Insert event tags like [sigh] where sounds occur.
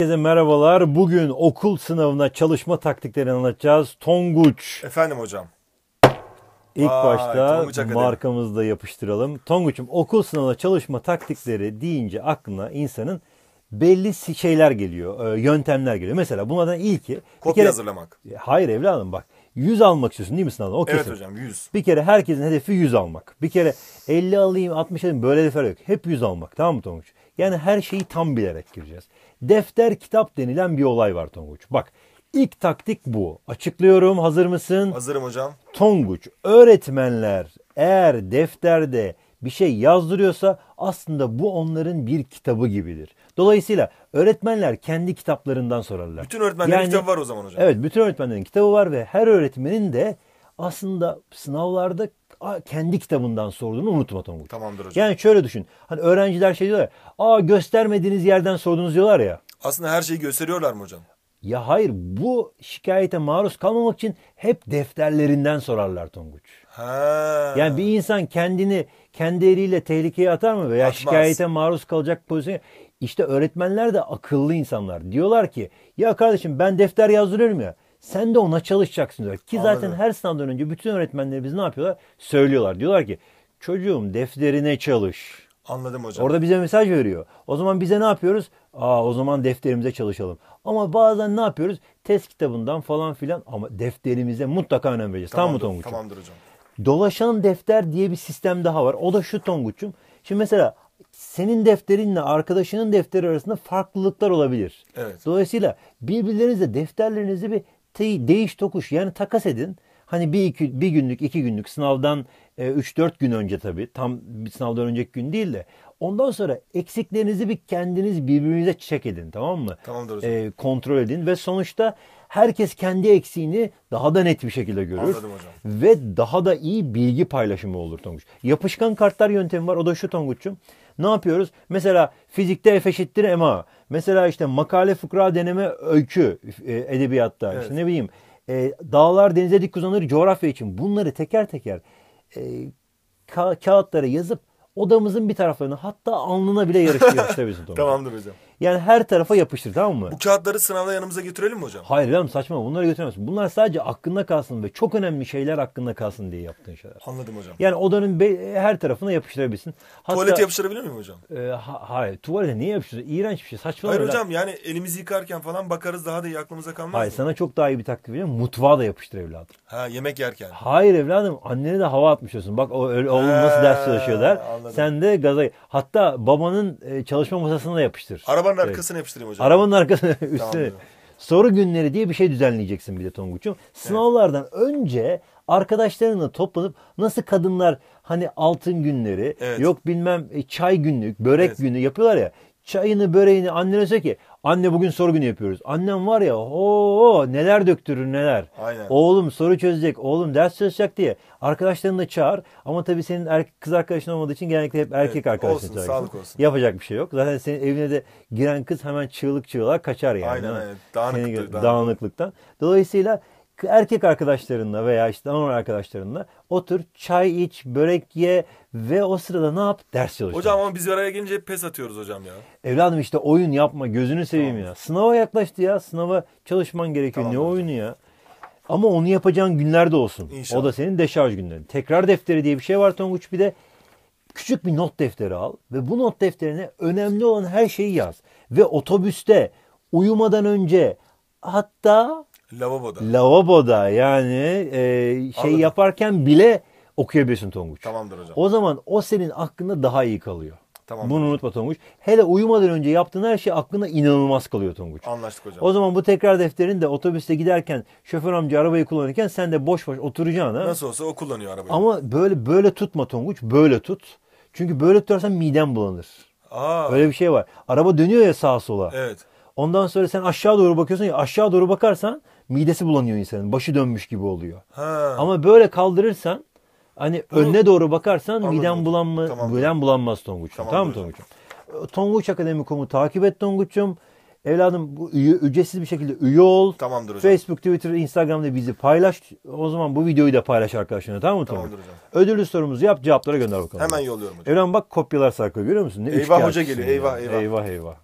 Herkese merhabalar. Bugün okul sınavına çalışma taktiklerini anlatacağız. Tonguç. Efendim hocam. İlk Vay, başta markamızda yapıştıralım. Tonguç'um okul sınavına çalışma taktikleri deyince aklına insanın belli şeyler geliyor, e, yöntemler geliyor. Mesela bunlardan ilki... Kopya kere, hazırlamak. E, hayır evladım bak. 100 almak istiyorsun değil mi sınavdan? O kesin. Evet hocam 100. Bir kere herkesin hedefi 100 almak. Bir kere 50 alayım 60 alayım böyle hedefler yok. Hep 100 almak tamam mı Tonguç? Yani her şeyi tam bilerek gireceğiz. Defter kitap denilen bir olay var Tonguç. Bak ilk taktik bu. Açıklıyorum hazır mısın? Hazırım hocam. Tonguç öğretmenler eğer defterde bir şey yazdırıyorsa aslında bu onların bir kitabı gibidir. Dolayısıyla öğretmenler kendi kitaplarından sorarlar. Bütün öğretmenlerin yani, kitabı var o zaman hocam. Evet bütün öğretmenlerin kitabı var ve her öğretmenin de aslında sınavlarda kendi kitabından sorduğunu unutma Tonguç. Tamamdır hocam. Yani şöyle düşün. Hani öğrenciler şey diyorlar. Aa göstermediğiniz yerden sordunuz diyorlar ya. Aslında her şeyi gösteriyorlar mı hocam? Ya hayır bu şikayete maruz kalmamak için hep defterlerinden sorarlar Tonguç. Ha. Yani bir insan kendini kendi eliyle tehlikeye atar mı veya Atmaz. şikayete maruz kalacak pozisyon. İşte öğretmenler de akıllı insanlar. Diyorlar ki ya kardeşim ben defter yazdırıyorum ya. Sen de ona çalışacaksın diyor. Ki zaten her sınavdan önce bütün öğretmenleri biz ne yapıyorlar? Söylüyorlar. Diyorlar ki çocuğum defterine çalış. Anladım hocam. Orada bize mesaj veriyor. O zaman bize ne yapıyoruz? Aa o zaman defterimize çalışalım. Ama bazen ne yapıyoruz? Test kitabından falan filan ama defterimize mutlaka önem vereceğiz. Tamamdır, tamam mı Tonguç'um? Tamamdır hocam. Dolaşan defter diye bir sistem daha var. O da şu Tonguç'um. Şimdi mesela senin defterinle arkadaşının defteri arasında farklılıklar olabilir. Evet. Dolayısıyla birbirlerinizle defterlerinizi bir değiş tokuş yani takas edin. Hani bir, iki, bir günlük iki günlük sınavdan 3-4 e, gün önce tabii tam sınavdan önceki gün değil de ondan sonra eksiklerinizi bir kendiniz birbirinize çek edin tamam mı? Tamamdır. E, kontrol edin ve sonuçta herkes kendi eksiğini daha da net bir şekilde görür. Anladım hocam. Ve daha da iyi bilgi paylaşımı olur Tonguç. Yapışkan kartlar yöntemi var. O da şu Tonguç'cum. Ne yapıyoruz? Mesela fizikte F eşittir MA. Mesela işte makale, fıkra, deneme, öykü e, edebiyatta. Evet. İşte ne bileyim e, dağlar denize dik uzanır coğrafya için. Bunları teker teker e, ka- kağıtlara yazıp odamızın bir taraflarına hatta alnına bile yarıştırıyoruz. işte [laughs] Tamamdır hocam. Yani her tarafa yapıştır, tamam mı? Bu kağıtları sınavda yanımıza getirelim mi hocam? Hayır lan saçma bunları götüremezsin. Bunlar sadece aklında kalsın ve çok önemli şeyler aklında kalsın diye yaptığın şeyler. Anladım hocam. Yani odanın her tarafına yapıştırabilirsin. Hatta, Tuvalete yapıştırabilir miyim hocam? E, ha hayır tuvalete niye yapıştırır? İğrenç bir şey saçmalama. Hayır hocam yani elimizi yıkarken falan bakarız daha da iyi aklımıza kalmaz Hayır mı? sana çok daha iyi bir taktik vereyim. Mutfağa da yapıştır evladım. Ha yemek yerken. Hayır evladım annene de hava atmışıyorsun. Bak o, öyle, oğlum nasıl ders çalışıyor der. Sen de gazayı Hatta babanın e, çalışma masasına da yapıştır. Araba Arabanın arkasına yapıştırayım hocam. Arabanın arkasına [laughs] üstüne. Soru günleri diye bir şey düzenleyeceksin bir de Tonguç'um. Sınavlardan evet. önce arkadaşlarınla toplanıp nasıl kadınlar hani altın günleri evet. yok bilmem e, çay günlük, börek evet. günü yapıyorlar ya. Çayını, böreğini annene söyle ki Anne bugün soru günü yapıyoruz. Annem var ya o neler döktürür neler. Aynen. Oğlum soru çözecek, oğlum ders çalışacak diye. Arkadaşlarını da çağır ama tabii senin er, kız arkadaşın olmadığı için genellikle hep erkek evet, arkadaşını olsun, çağırırsın. Sağlık olsun. Yapacak bir şey yok. Zaten senin evine de giren kız hemen çığlık çığlığa kaçar yani. Aynen aynen. dağınıklıktan. dağınıklıktan. Dolayısıyla erkek arkadaşlarınla veya işte normal arkadaşlarınla otur, çay iç, börek ye ve o sırada ne yap? Ders çalış. Hocam ama biz araya gelince hep pes atıyoruz hocam ya. Evladım işte oyun yapma, gözünü seveyim tamam. ya. Sınava yaklaştı ya, sınava çalışman gerekiyor. Tamam, ne hocam. oyunu ya? Ama onu yapacağın günler de olsun. İnşallah. O da senin deşarj günlerin. Tekrar defteri diye bir şey var Tonguç. Bir de küçük bir not defteri al ve bu not defterine önemli olan her şeyi yaz. Ve otobüste, uyumadan önce hatta Lavaboda. Lavaboda yani e, şey Anladım. yaparken bile okuyabilirsin Tonguç. Tamamdır hocam. O zaman o senin aklında daha iyi kalıyor. Tamam. Bunu unutma Tonguç. Hele uyumadan önce yaptığın her şey aklına inanılmaz kalıyor Tonguç. Anlaştık hocam. O zaman bu tekrar defterin de otobüste giderken şoför amca arabayı kullanırken sen de boş boş oturacaksın. Ha? Nasıl olsa o kullanıyor arabayı. Ama böyle böyle tutma Tonguç. Böyle tut. Çünkü böyle tutarsan miden bulanır. Aa. Öyle bir şey var. Araba dönüyor ya sağa sola. Evet. Ondan sonra sen aşağı doğru bakıyorsun ya aşağı doğru bakarsan midesi bulanıyor insanın. Başı dönmüş gibi oluyor. Ha. Ama böyle kaldırırsan hani Bunu... önüne doğru bakarsan Anladım. miden bulanma tamam. miden bulanmaz Tonguç'um. Tamam, tamam Tonguç'um. Tonguç Akademikumu takip et Tonguç'um. Evladım bu üye, ücretsiz bir şekilde üye ol. Tamamdır hocam. Facebook, Twitter, Instagram'da bizi paylaş. O zaman bu videoyu da paylaş arkadaşlarına tamam mı? Tamamdır hocam. Ödüllü sorumuzu yap cevaplara gönder bakalım. Hemen yolluyorum hocam. Evladım bak kopyalar sarkıyor görüyor musun? Ne eyvah hoca geliyor ya. eyvah eyvah. Eyvah eyvah.